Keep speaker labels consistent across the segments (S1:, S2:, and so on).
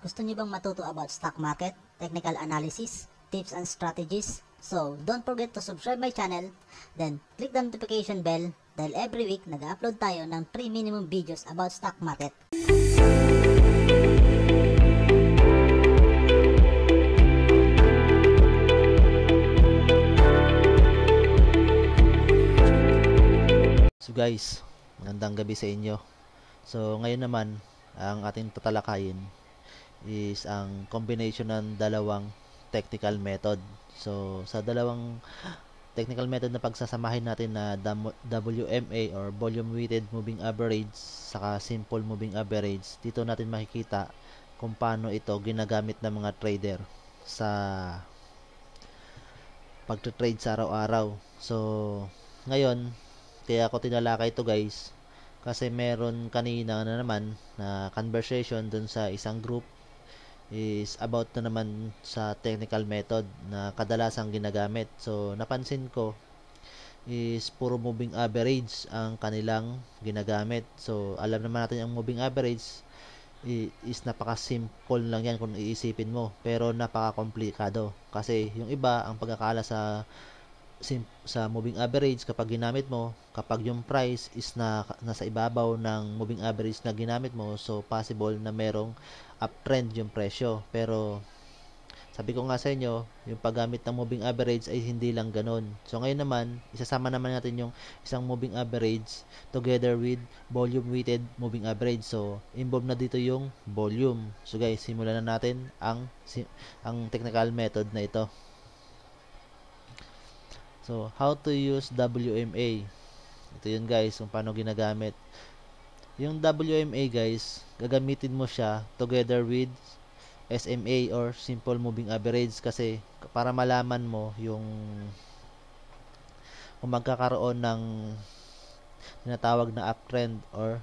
S1: Gusto niyo bang matuto about stock market, technical analysis, tips and strategies? So, don't forget to subscribe my channel, then click the notification bell dahil every week nag-upload tayo ng 3 minimum videos about stock market. So guys, magandang gabi sa inyo. So ngayon naman, ang ating tatalakayin is ang combination ng dalawang technical method. So, sa dalawang technical method na pagsasamahin natin na WMA or volume weighted moving average saka simple moving average, dito natin makikita kung paano ito ginagamit ng mga trader sa pagte-trade sa araw-araw. So, ngayon, kaya ako tinalakay ito guys kasi meron kanina na naman na conversation dun sa isang group is about na naman sa technical method na kadalasang ginagamit. So, napansin ko is puro moving average ang kanilang ginagamit. So, alam naman natin ang moving average is napaka-simple lang yan kung iisipin mo pero napaka-komplikado kasi yung iba ang pagkakala sa sa moving average kapag ginamit mo kapag yung price is na nasa ibabaw ng moving average na ginamit mo so possible na merong uptrend yung presyo pero sabi ko nga sa inyo yung paggamit ng moving average ay hindi lang ganun so ngayon naman isasama naman natin yung isang moving average together with volume weighted moving average so involved na dito yung volume so guys simulan na natin ang ang technical method na ito So, how to use WMA. Ito yun guys, kung paano ginagamit. Yung WMA guys, gagamitin mo siya together with SMA or Simple Moving Average kasi para malaman mo yung kung magkakaroon ng tinatawag na uptrend or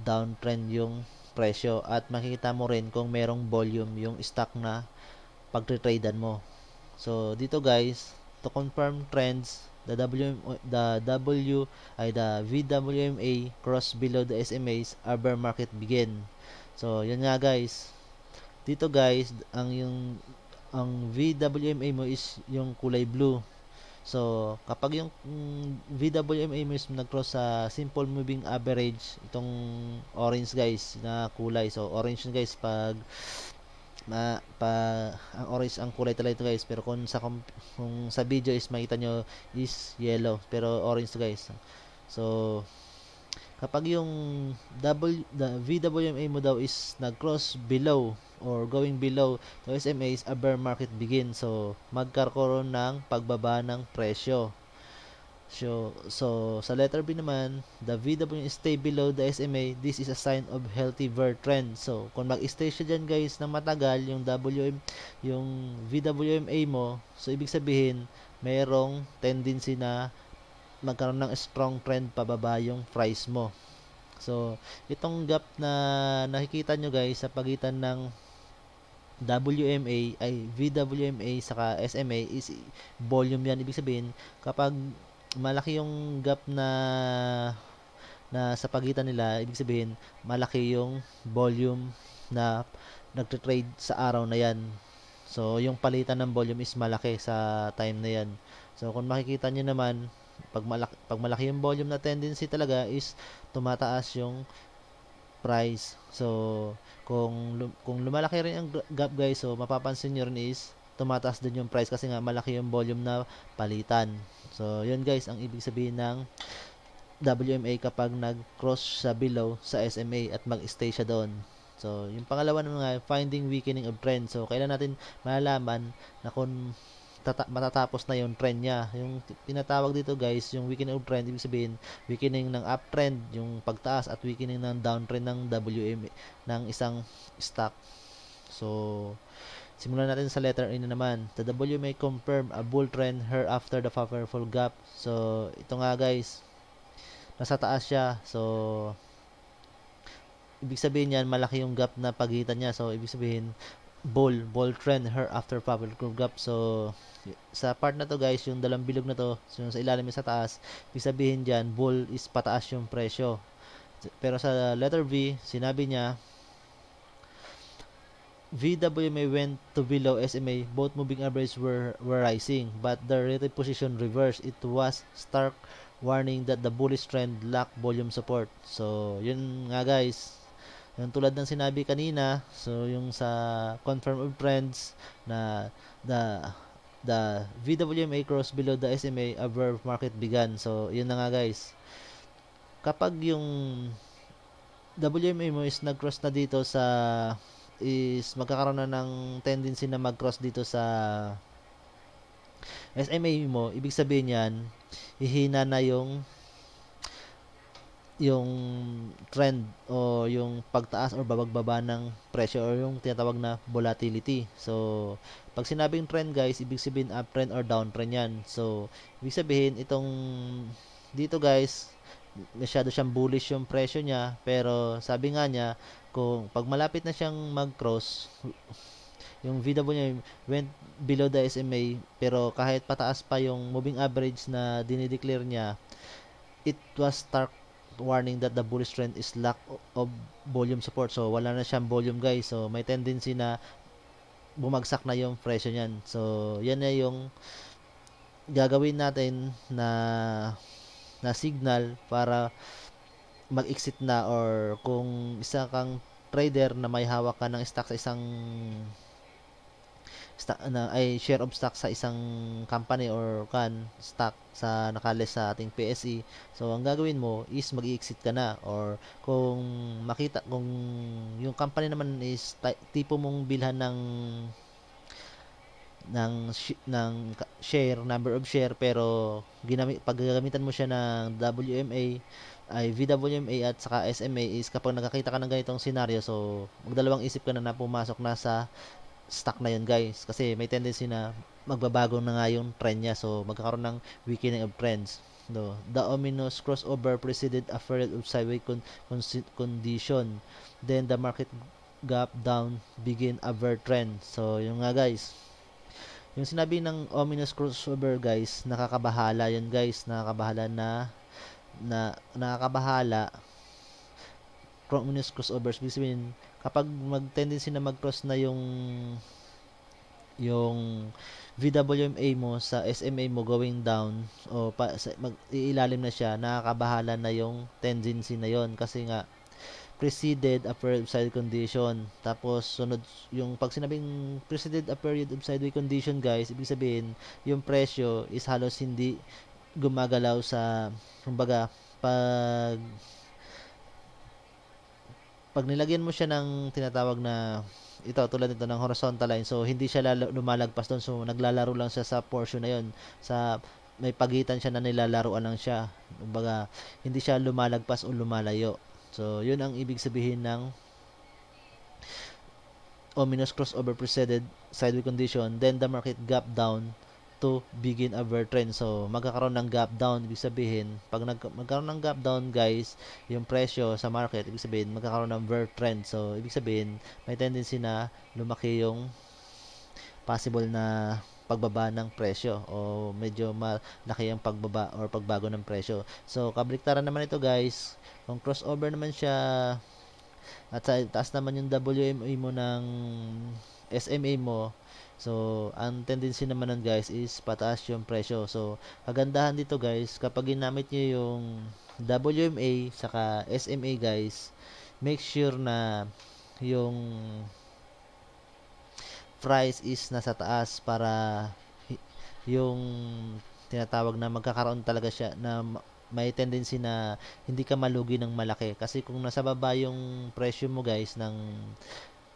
S1: downtrend yung presyo at makikita mo rin kung merong volume yung stock na pagtitradean mo. So, dito guys, to confirm trends the W the W ay the VWMA cross below the SMAs are market begin. So, yun nga guys. Dito guys, ang yung ang VWMA mo is yung kulay blue. So, kapag yung mm, VWMA mo is nag sa simple moving average, itong orange guys na kulay. So, orange na guys pag ma pa ang orange ang kulay talaga ito guys pero kung sa kung sa video is makita nyo is yellow pero orange to guys so kapag yung w, the VWMA mo daw is nag-cross below or going below to SMA is a bear market begin so magkakaroon ng pagbaba ng presyo So, so sa letter B naman, the VW stay below the SMA. This is a sign of healthy ver trend. So, kung mag-stay siya dyan guys na matagal yung WM yung VWMA mo, so ibig sabihin mayroong tendency na magkaroon ng strong trend pababa yung price mo. So, itong gap na nakikita nyo guys sa pagitan ng WMA ay VWMA saka SMA is volume yan ibig sabihin kapag malaki yung gap na na sa pagitan nila, ibig sabihin, malaki yung volume na nagte-trade sa araw na 'yan. So, yung palitan ng volume is malaki sa time na 'yan. So, kung makikita niyo naman, pag malaki, pag malaki yung volume na tendency talaga is tumataas yung price. So, kung kung lumalaki rin ang gap guys, so mapapansin niyo rin is tumataas din yung price kasi nga malaki yung volume na palitan. So, yun guys, ang ibig sabihin ng WMA kapag nag-cross sa below sa SMA at mag-stay siya doon. So, yung pangalawa naman nga, finding weakening of trend. So, kailan natin malalaman na kung tata- matatapos na yung trend niya. Yung pinatawag dito guys, yung weakening of trend, ibig sabihin, weakening ng uptrend, yung pagtaas, at weakening ng downtrend ng WMA, ng isang stock. So, Simulan natin sa letter A e na naman. The W may confirm a bull trend here after the powerful gap. So, ito nga guys. Nasa taas siya. So, ibig sabihin yan, malaki yung gap na pagitan niya. So, ibig sabihin, bull, bull trend here after powerful gap. So, sa part na to guys, yung dalang bilog na to, so, sa ilalim sa taas, ibig sabihin dyan, bull is pataas yung presyo. Pero sa letter V, sinabi niya, VWMA went to below SMA, both moving average were, were rising, but the relative position reversed. It was stark warning that the bullish trend lacked volume support. So, yun nga guys. Yung tulad ng sinabi kanina, so yung sa confirm of trends na the the VWMA cross below the SMA above market began. So, yun na nga guys. Kapag yung WMA mo is nag-cross na dito sa is magkakaroon na ng tendency na mag-cross dito sa SMA mo, ibig sabihin yan, hihina na yung yung trend o yung pagtaas or babagbaba ng presyo or yung tinatawag na volatility. So, pag sinabing trend guys, ibig sabihin uptrend or downtrend yan. So, ibig sabihin itong dito guys, masyado siyang bullish yung presyo niya pero sabi nga niya kung pag malapit na siyang mag-cross yung VW niya went below the SMA pero kahit pataas pa yung moving average na dinideclare niya it was stark warning that the bullish trend is lack of volume support so wala na siyang volume guys so may tendency na bumagsak na yung presyo niyan so yan na yung gagawin natin na na signal para mag-exit na or kung isa kang trader na may hawak ka ng stock sa isang stock na ay share of stock sa isang company or kan stock sa nakale sa ating PSE. So ang gagawin mo is mag-exit ka na or kung makita kung yung company naman is tipo mong bilhan ng ng sh- ng share number of share pero ginamit paggagamitan mo siya ng WMA ay VWMA at saka SMA is kapag nakakita ka ng ganitong scenario so magdalawang isip ka na na pumasok na sa stock na yun guys kasi may tendency na magbabago na nga yung trend niya so magkakaroon ng weakening of trends no the ominous crossover preceded a failed of sideways con- con- condition then the market gap down begin a trend so yun nga guys yung sinabi ng ominous crossover guys, nakakabahala yan guys, nakakabahala na na nakakabahala ominous crossovers ibig sabihin kapag mag-tendency na mag-cross na yung yung VWMA mo sa SMA mo going down o pa, sa, mag, iilalim na siya, nakakabahala na yung tendency na yon kasi nga preceded a period of sideways condition. Tapos, sunod, yung pag sinabing preceded a period of sideways condition, guys, ibig sabihin, yung presyo is halos hindi gumagalaw sa, kumbaga, pag pag nilagyan mo siya ng tinatawag na ito tulad nito ng horizontal line so hindi siya lalo, lumalagpas doon so naglalaro lang siya sa portion na yon sa may pagitan siya na nilalaruan lang siya kumbaga hindi siya lumalagpas o lumalayo So, yun ang ibig sabihin ng ominous crossover preceded sideways condition, then the market gap down to begin a bear trend. So, magkakaroon ng gap down. Ibig sabihin, pag nag magkaroon ng gap down, guys, yung presyo sa market, ibig sabihin, magkakaroon ng bear trend. So, ibig sabihin, may tendency na lumaki yung possible na pagbaba ng presyo o medyo malaki ang pagbaba or pagbago ng presyo. So, kabaliktaran naman ito guys. Kung crossover naman siya at sa taas naman yung WMA mo ng SMA mo, So, ang tendency naman nun guys is pataas yung presyo. So, kagandahan dito guys, kapag ginamit nyo yung WMA saka SMA guys, make sure na yung price is nasa taas para yung tinatawag na magkakaroon talaga siya na may tendency na hindi ka malugi ng malaki kasi kung nasa baba yung presyo mo guys ng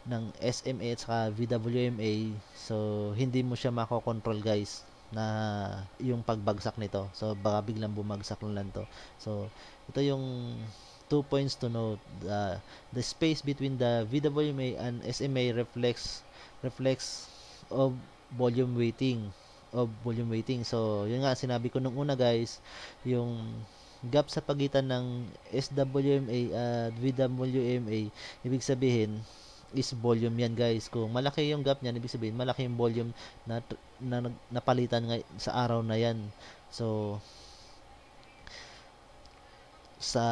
S1: ng SMA at saka VWMA so hindi mo siya makokontrol guys na yung pagbagsak nito so baka biglang bumagsak lang to so ito yung two points to note uh, the space between the VWMA and SMA reflects reflex of volume weighting of volume weighting. So, yun nga sinabi ko nung una guys, yung gap sa pagitan ng SWMA at VWMA, ibig sabihin is volume yan guys. Kung malaki yung gap niyan, ibig sabihin malaki yung volume na, na, napalitan nga, sa araw na yan. So, sa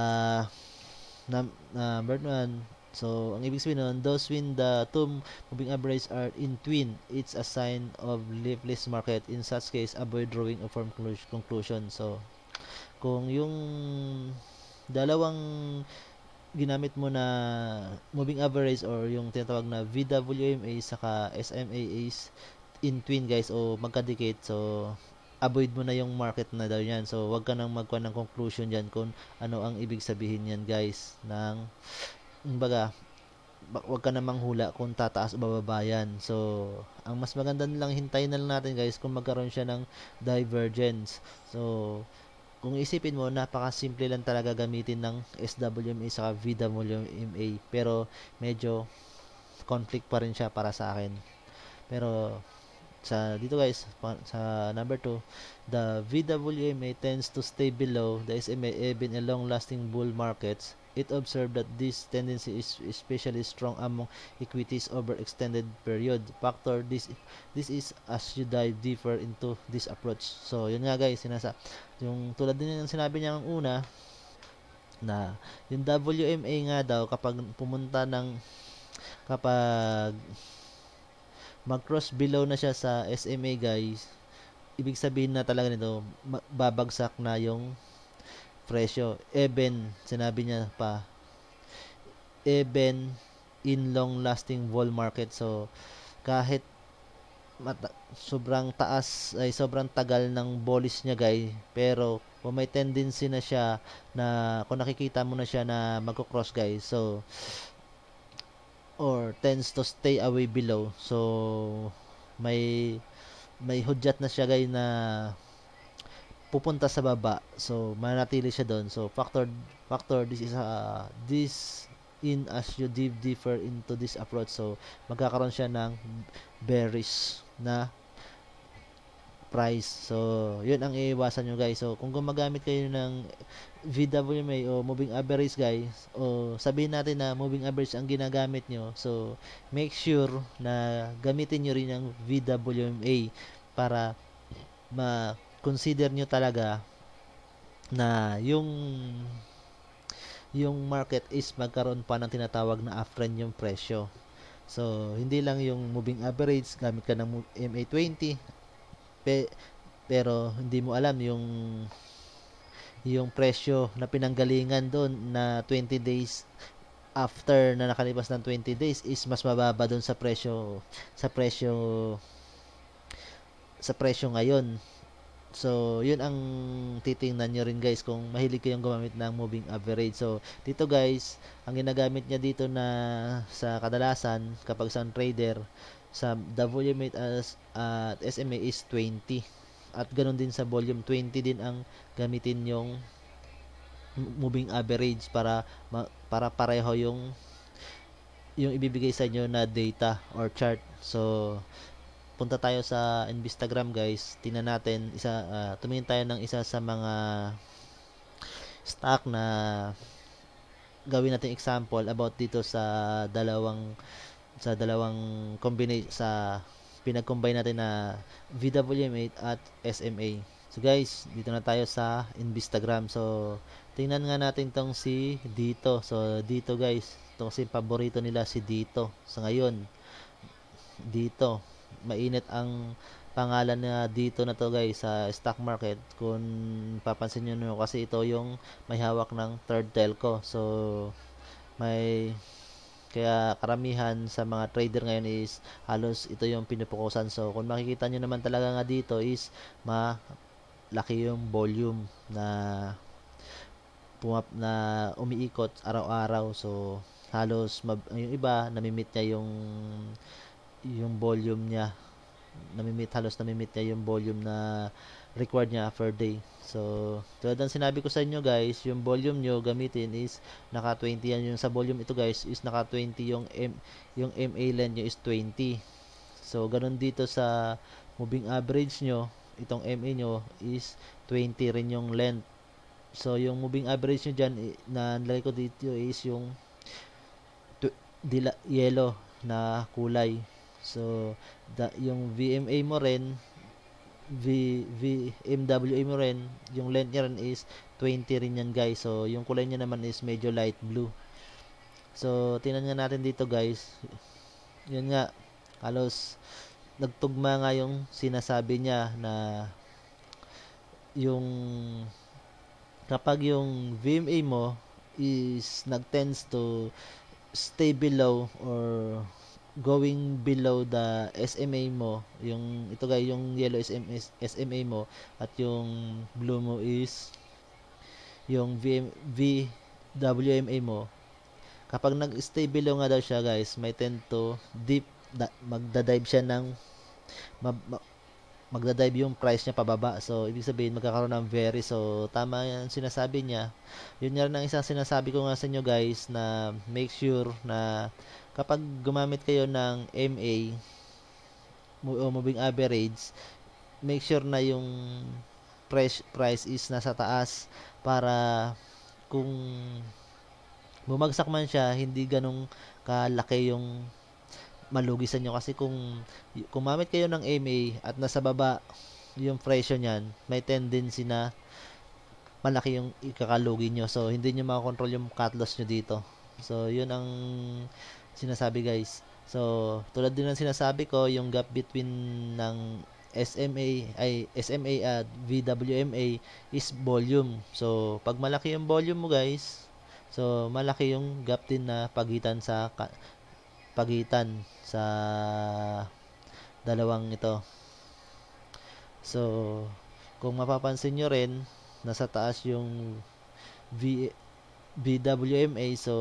S1: number 1, So, ang ibig sabihin nun, those when the two moving average are in twin, it's a sign of leafless market. In such case, avoid drawing a firm conclusion. So, kung yung dalawang ginamit mo na moving average or yung tinatawag na VWMA saka SMA is in twin guys o magka-decade so avoid mo na yung market na daw yan so wag ka nang magkuha ng conclusion diyan kung ano ang ibig sabihin yan guys ng kumbaga, wag ka namang hula kung tataas o bababa yan. So, ang mas maganda nilang hintayin na lang natin guys kung magkaroon siya ng divergence. So, kung isipin mo, napaka-simple lang talaga gamitin ng SWMA sa VWMA. Pero, medyo conflict pa rin siya para sa akin. Pero, sa dito guys sa number 2 the VWMA tends to stay below the SMA even in long lasting bull markets it observed that this tendency is especially strong among equities over extended period factor. This this is as you dive deeper into this approach. So, yun nga guys, sinasa yung tulad din ng sinabi niya ang una na yung WMA nga daw kapag pumunta ng kapag mag-cross below na siya sa SMA guys ibig sabihin na talaga nito babagsak na yung presyo. Even, sinabi niya pa, even in long-lasting bull market. So, kahit mata- sobrang taas ay sobrang tagal ng bullish niya guy pero kung may tendency na siya na kung nakikita mo na siya na magko-cross guys so or tends to stay away below so may may hudyat na siya guy na pupunta sa baba. So manatili siya doon. So factor factor this is uh, this in as you deep deeper into this approach. So magkakaroon siya ng bearish na price. So, yun ang iiwasan nyo guys. So, kung gumagamit kayo ng VWMA o moving average guys, o sabihin natin na moving average ang ginagamit nyo. So, make sure na gamitin nyo rin ang VWMA para ma consider nyo talaga na yung yung market is magkaroon pa ng tinatawag na uptrend yung presyo. So, hindi lang yung moving average, gamit ka ng MA20, pe, pero hindi mo alam yung yung presyo na pinanggalingan doon na 20 days after na nakalipas ng 20 days is mas mababa doon sa presyo sa presyo sa presyo ngayon So, yun ang titingnan nyo rin guys kung mahilig kayong gumamit ng moving average. So, dito guys, ang ginagamit niya dito na sa kadalasan kapag sa trader, sa the volume at uh, SMA is 20. At ganun din sa volume 20 din ang gamitin yung moving average para para pareho yung yung ibibigay sa inyo na data or chart. So, punta tayo sa Instagram guys tingnan natin isa uh, tumingin tayo ng isa sa mga stock na gawin natin example about dito sa dalawang sa dalawang combination sa pinag-combine natin na VWM8 at SMA. So guys, dito na tayo sa Instagram. So tingnan nga natin tong si Dito. So Dito guys, ito kasi paborito nila si Dito. Sa so, ngayon, Dito mainit ang pangalan na dito na to guys sa stock market kung papansin niyo nyo kasi ito yung may hawak ng third telco so may kaya karamihan sa mga trader ngayon is halos ito yung pinupukusan so kung makikita niyo naman talaga nga dito is malaki yung volume na pumap na umiikot araw-araw so halos yung iba namimit niya yung yung volume niya namimit halos namimit niya yung volume na required niya per day. So, tulad ng sinabi ko sa inyo guys, yung volume nyo gamitin is naka 20 yan. Yung sa volume ito guys is naka 20 yung M, yung MA length nyo is 20. So, ganun dito sa moving average nyo, itong MA nyo is 20 rin yung length. So, yung moving average nyo dyan eh, na nalagay ko dito is yung yellow na kulay. So, da, yung VMA mo rin, V, v VMWA mo rin, yung length niya rin is 20 rin yan guys. So, yung kulay niya naman is medyo light blue. So, tinan nga natin dito guys. Yun nga, halos nagtugma nga yung sinasabi niya na yung kapag yung VMA mo is nagtends to stay below or going below the SMA mo, yung ito guys, yung yellow SMA, SMA mo at yung blue mo is yung VM, VWMA mo. Kapag nag-stay below nga daw siya guys, may tend to deep da, magda-dive siya ng mag, magda-dive yung price niya pababa. So, ibig sabihin, magkakaroon ng very. So, tama yan sinasabi niya. Yun nga rin ang isang sinasabi ko nga sa inyo guys na make sure na kapag gumamit kayo ng MA moving average, make sure na yung price price is nasa taas para kung bumagsak man siya, hindi ganong kalaki yung malugi sa inyo kasi kung kumamit kayo ng MA at nasa baba yung presyo niyan, may tendency na malaki yung ikakalugi nyo. So, hindi nyo makakontrol yung cut loss nyo dito. So, yun ang sinasabi guys. So, tulad din ng sinasabi ko, yung gap between ng SMA ay SMA at VWMA is volume. So, pag malaki yung volume mo guys, so malaki yung gap din na pagitan sa pagitan sa dalawang ito. So, kung mapapansin nyo rin, nasa taas yung v, VWMA so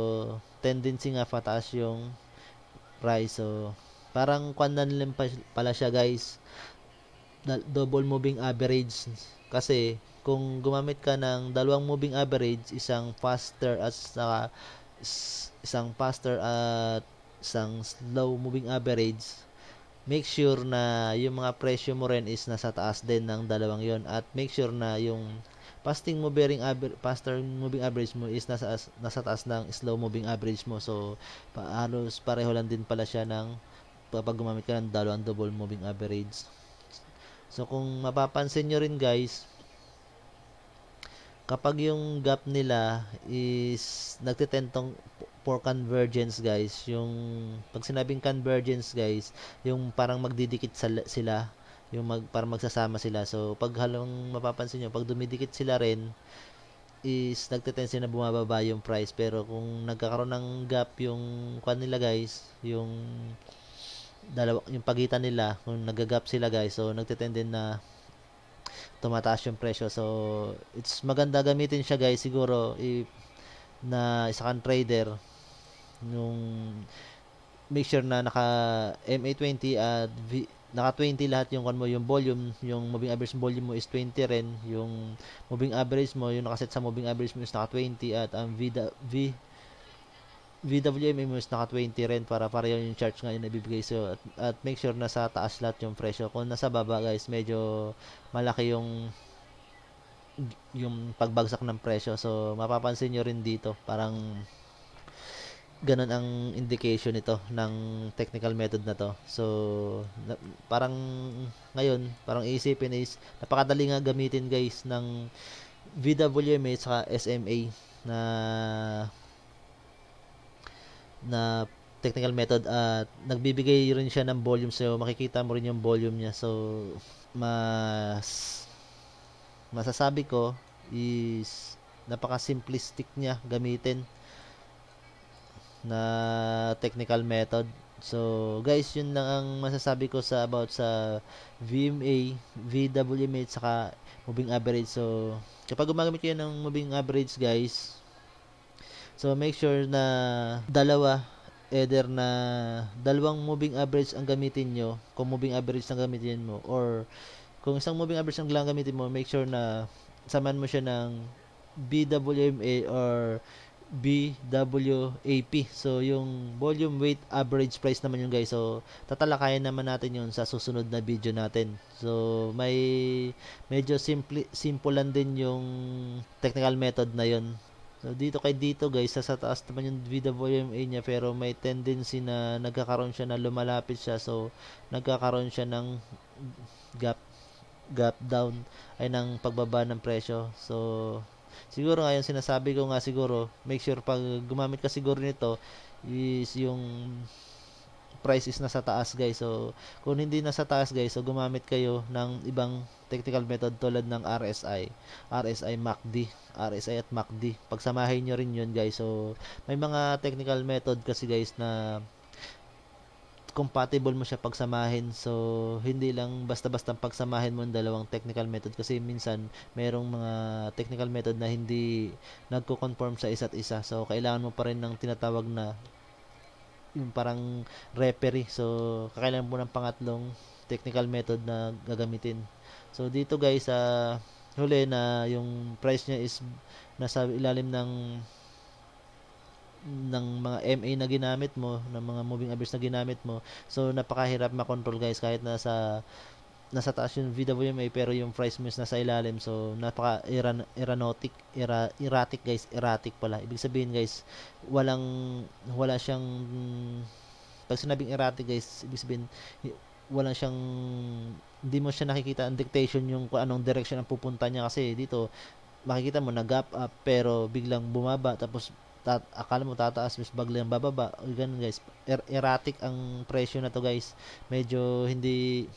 S1: tendency nga pataas yung price. So, parang kwan na lang pala siya guys. Double moving average. Kasi, kung gumamit ka ng dalawang moving average, isang faster at saka isang faster at isang slow moving average, make sure na yung mga presyo mo rin is nasa taas din ng dalawang yon at make sure na yung fasting moving average faster moving average mo is nasa nasa taas ng slow moving average mo so paalos pareho lang din pala siya ng pag gumamit ka ng dalawang double moving average so kung mapapansin nyo rin guys kapag yung gap nila is nagtetentong for convergence guys yung pag sinabing convergence guys yung parang magdidikit sila yung mag, para magsasama sila. So, pag halong mapapansin nyo, pag dumidikit sila rin, is nagtetensi na bumababa yung price. Pero kung nagkakaroon ng gap yung kwan nila guys, yung dalawa, yung pagitan nila, kung nagagap sila guys, so nagtetende na tumataas yung presyo. So, it's maganda gamitin siya guys siguro if na isa kang trader nung make sure na naka MA20 at v, naka 20 lahat yung kan mo yung volume yung moving average volume mo is 20 ren yung moving average mo yung nakaset sa moving average mo is naka 20 at ang VW, v, VWM mo is naka 20 ren para pareho yung charge ngayon na ibibigay so at, at make sure nasa taas lahat yung presyo kung nasa baba guys medyo malaki yung yung pagbagsak ng presyo so mapapansin nyo rin dito parang ganun ang indication nito ng technical method na to. So, na, parang ngayon, parang iisipin is napakadali nga gamitin guys ng VWMA sa SMA na na technical method at nagbibigay rin siya ng volume so makikita mo rin yung volume niya so mas masasabi ko is napaka simplistic niya gamitin na technical method. So, guys, yun lang ang masasabi ko sa about sa VMA, VWMA, saka moving average. So, kapag gumagamit kayo ng moving average, guys, so make sure na dalawa either na dalawang moving average ang gamitin nyo, kung moving average ang gamitin mo, or kung isang moving average ang lang gamitin mo, make sure na saman mo siya ng BWMA or BWAP. So, yung volume weight average price naman yun guys. So, tatalakayan naman natin yun sa susunod na video natin. So, may medyo simple, simple lang din yung technical method na yun. So, dito kay dito guys, sa, taas naman yung VWMA niya pero may tendency na nagkakaroon siya na lumalapit siya. So, nagkakaroon siya ng gap gap down ay ng pagbaba ng presyo. So, Siguro nga yung sinasabi ko nga siguro, make sure pag gumamit ka siguro nito is yung price is nasa taas guys. So kung hindi nasa taas guys, so gumamit kayo ng ibang technical method tulad ng RSI, RSI MACD, RSI at MACD. Pagsamahin nyo rin yun guys. So may mga technical method kasi guys na compatible mo siya pagsamahin. So, hindi lang basta-basta pagsamahin mo ang dalawang technical method kasi minsan merong mga technical method na hindi nagko-conform sa isa't isa. So, kailangan mo pa rin ng tinatawag na yung parang referee. So, kailangan mo ng pangatlong technical method na gagamitin. So, dito guys, sa uh, huli na yung price niya is nasa ilalim ng ng mga MA na ginamit mo, ng mga moving average na ginamit mo. So napakahirap makontrol guys kahit nasa nasa taas yung VWMA pero yung price mo is nasa ilalim so napaka erratic era, erratic guys erratic pala ibig sabihin guys walang wala siyang pag sinabing erratic guys ibig sabihin wala siyang hindi mo siya nakikita ang dictation yung kung anong direction ang pupunta niya kasi dito makikita mo nag up pero biglang bumaba tapos tat akala mo tataas mas bagla yung bababa ganun guys er- erratic ang presyo na to guys medyo hindi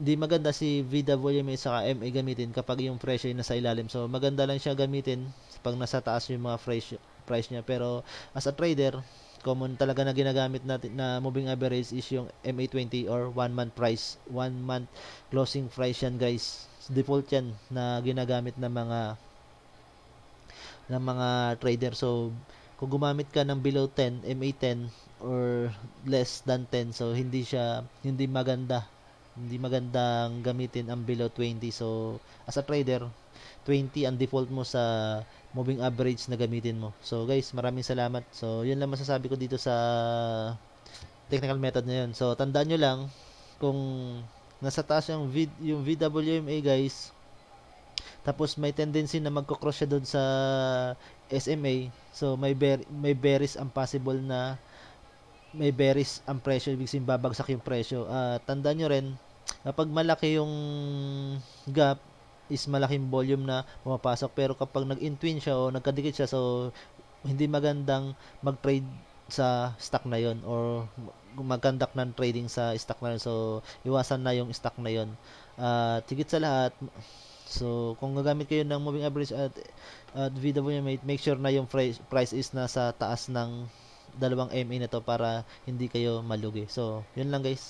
S1: hindi maganda si Vida VWMA sa MA gamitin kapag yung presyo ay nasa ilalim so maganda lang siya gamitin pag nasa taas yung mga price price niya pero as a trader common talaga na ginagamit natin na moving average is yung MA20 or one month price one month closing price yan guys default yan na ginagamit ng mga ng mga trader. So, kung gumamit ka ng below 10, MA10 or less than 10, so hindi siya hindi maganda. Hindi magandang gamitin ang below 20. So, as a trader, 20 ang default mo sa moving average na gamitin mo. So, guys, maraming salamat. So, yun lang masasabi ko dito sa technical method na yun. So, tandaan nyo lang kung nasa taas yung, v, yung VWMA, guys, tapos may tendency na magko-cross siya doon sa SMA. So may ber- may bearish ang possible na may bearish ang presyo, ibig sabihin babagsak yung presyo. Uh, tandaan nyo rin, kapag malaki yung gap, is malaking volume na pumapasok pero kapag nag-intwin siya o nagkadikit siya so hindi magandang mag-trade sa stock na yon or mag-conduct ng trading sa stock na yon So, iwasan na yung stock na yon. Uh, tigit sa lahat, So, kung gagamit kayo ng moving average at, at VW, make sure na yung price, price is nasa taas ng dalawang MA na to para hindi kayo malugi. So, yun lang guys.